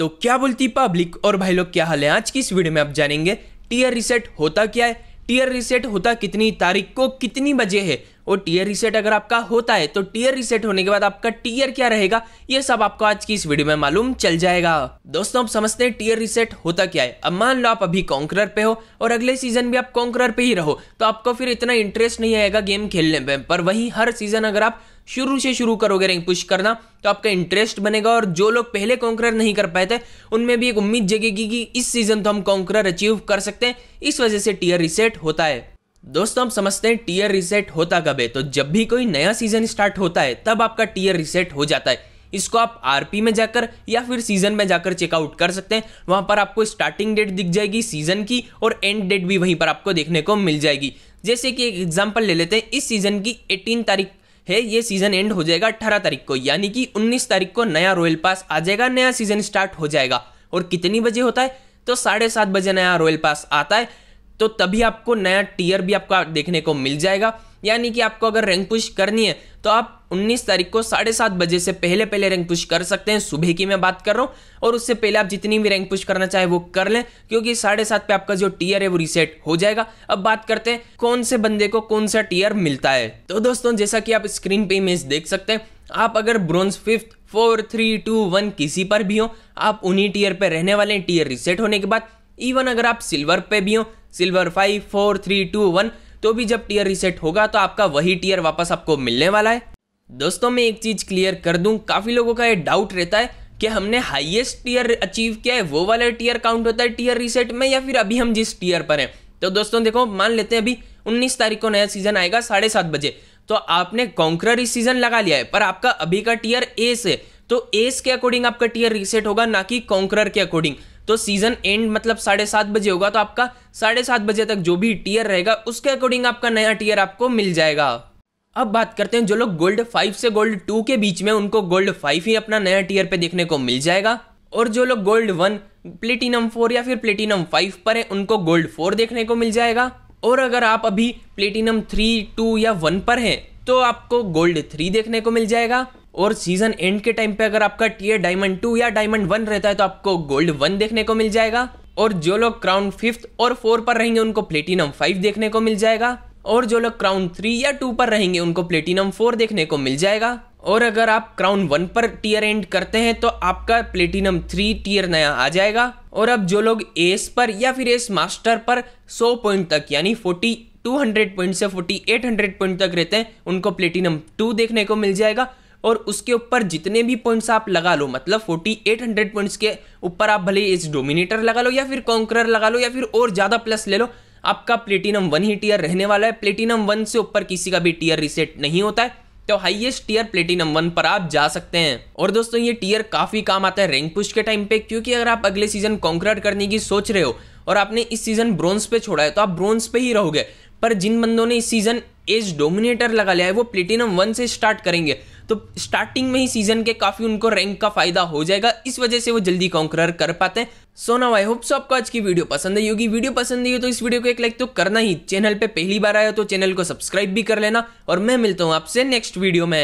तो क्या बोलती पब्लिक और भाई लोग क्या हाल है आज की इस वीडियो में आप जानेंगे टीयर रिसेट होता क्या है टीयर रिसेट होता कितनी तारीख को कितनी बजे है और टीयर रिसेट अगर आपका होता है तो टीयर रिसेट होने के बाद आपका टीयर क्या रहेगा ये सब आपको आज की इस वीडियो में मालूम चल जाएगा दोस्तों आप समझते हैं टीयर रिसेट होता क्या है अब मान लो आप अभी कॉन्करर पे हो और अगले सीजन भी आप कॉन्करर पे ही रहो तो आपको फिर इतना इंटरेस्ट नहीं आएगा गेम खेलने में पर वही हर सीजन अगर आप शुरू से शुरू करोगे रैंक पुश करना तो आपका इंटरेस्ट बनेगा और जो लोग पहले कॉन्करर नहीं कर पाए थे उनमें भी एक उम्मीद जगेगी कि इस सीजन तो हम कॉन्करर अचीव कर सकते हैं इस वजह से टीयर रिसेट होता है दोस्तों हम समझते हैं टीयर रिसेट होता कब है तो जब भी कोई नया सीजन स्टार्ट होता है तब आपका टीयर रिसेट हो जाता है इसको आप आरपी में जाकर या फिर सीजन में जाकर चेकआउट कर सकते हैं वहां पर आपको स्टार्टिंग डेट दिख जाएगी सीजन की और एंड डेट भी वहीं पर आपको देखने को मिल जाएगी जैसे कि एक एग्जाम्पल ले लेते हैं इस सीजन की 18 तारीख है ये सीजन एंड हो जाएगा अट्ठारह तारीख को यानी कि उन्नीस तारीख को नया रॉयल पास आ जाएगा नया सीजन स्टार्ट हो जाएगा और कितनी बजे होता है तो साढ़े सात बजे नया रॉयल पास आता है तो तभी आपको नया टीयर भी आपका देखने को मिल जाएगा यानी कि आपको अगर रैंक पुश करनी है तो आप 19 तारीख को साढ़े सात बजे से पहले पहले रैंक पुश कर सकते हैं सुबह की मैं बात कर रहा हूँ और उससे पहले आप जितनी भी रैंक पुश करना चाहे वो कर लें क्योंकि साढ़े सात पे आपका जो टीयर है वो रिसेट हो जाएगा अब बात करते हैं कौन से बंदे को कौन सा टीयर मिलता है तो दोस्तों जैसा कि आप स्क्रीन पे इमेज देख सकते हैं आप अगर bronze fifth four three two one किसी पर भी हो आप उन्हीं टीयर पर रहने वाले हैं टीयर रिसेट होने के बाद इवन अगर आप सिल्वर पे भी हो silver five four three two one तो भी जब टीयर रिसेट होगा तो आपका वही टीयर वापस आपको मिलने वाला है दोस्तों मैं एक चीज क्लियर कर दूं काफी लोगों का ये डाउट रहता है कि हमने हाईएस्ट टीयर अचीव किया है वो वाला टीयर काउंट होता है टीयर रिसेट में या फिर अभी हम जिस टीयर पर हैं तो दोस्तों देखो मान लेते हैं अभी उन्नीस तारीख को नया सीजन आएगा साढ़े सात बजे तो आपने कॉन्क्ररी सीजन लगा लिया है पर आपका अभी का टीयर ए से तो एस के अकॉर्डिंग आपका टीयर रिसेट होगा ना कि कॉन्क्रर के अकॉर्डिंग तो सीजन एंड मतलब साढ़े सात बजे होगा तो आपका साढ़े सात बजे तक जो भी टीयर रहेगा उसके अकॉर्डिंग आपका नया टीयर आपको मिल जाएगा अब बात करते हैं जो लोग गोल्ड फाइव से गोल्ड टू के बीच में उनको गोल्ड फाइव ही अपना नया टीयर पे देखने को मिल जाएगा और जो लोग गोल्ड वन प्लेटिनम फोर या फिर प्लेटिनम फाइव पर है उनको गोल्ड फोर देखने को मिल जाएगा और अगर आप अभी प्लेटिनम थ्री टू या वन पर हैं तो आपको गोल्ड थ्री देखने को मिल जाएगा और सीजन एंड के टाइम पे अगर आपका टीयर डायमंड टू या डायमंड वन रहता है तो आपको गोल्ड वन देखने को मिल जाएगा और जो लोग क्राउन फिफ्थ और फोर पर रहेंगे उनको प्लेटिनम फाइव देखने को मिल जाएगा और जो लोग क्राउन थ्री या टू पर रहेंगे उनको प्लेटिनम फोर देखने को मिल जाएगा और अगर आप क्राउन वन पर टीयर एंड करते हैं तो आपका प्लेटिनम थ्री टीयर नया आ जाएगा और अब जो लोग एस पर या फिर एस मास्टर पर 100 पॉइंट तक यानी 40 200 पॉइंट से 4800 पॉइंट तक रहते हैं उनको प्लेटिनम टू देखने को मिल जाएगा और उसके ऊपर जितने भी पॉइंट्स आप लगा लो मतलब 4800 पॉइंट्स के ऊपर आप भले इस डोमिनेटर लगा लो या फिर कॉन्करर लगा लो या फिर और ज़्यादा प्लस ले लो आपका प्लेटिनम वन ही टीयर रहने वाला है प्लेटिनम वन से ऊपर किसी का भी टीयर रिसेट नहीं होता है तो हाईएस्ट टीयर प्लेटिनम वन पर आप जा सकते हैं और दोस्तों ये टीयर काफी काम आता है रैंक पुश के टाइम पे क्योंकि अगर आप अगले सीजन कॉन्करेट करने की सोच रहे हो और आपने इस सीजन ब्रॉन्स पे छोड़ा है तो आप ब्रॉन्ज पे ही रहोगे पर जिन बंदों ने इस सीजन एज डोमिनेटर लगा लिया है वो प्लेटिनम वन से स्टार्ट करेंगे तो स्टार्टिंग में ही सीजन के काफी उनको रैंक का फायदा हो जाएगा इस वजह से वो जल्दी कॉन्करर कर पाते हैं आई होप सो आपको आज की वीडियो पसंद है योगी वीडियो पसंद ही हो तो इस वीडियो को एक लाइक तो करना ही चैनल पे पहली बार आया तो चैनल को सब्सक्राइब भी कर लेना और मैं मिलता हूँ आपसे नेक्स्ट वीडियो में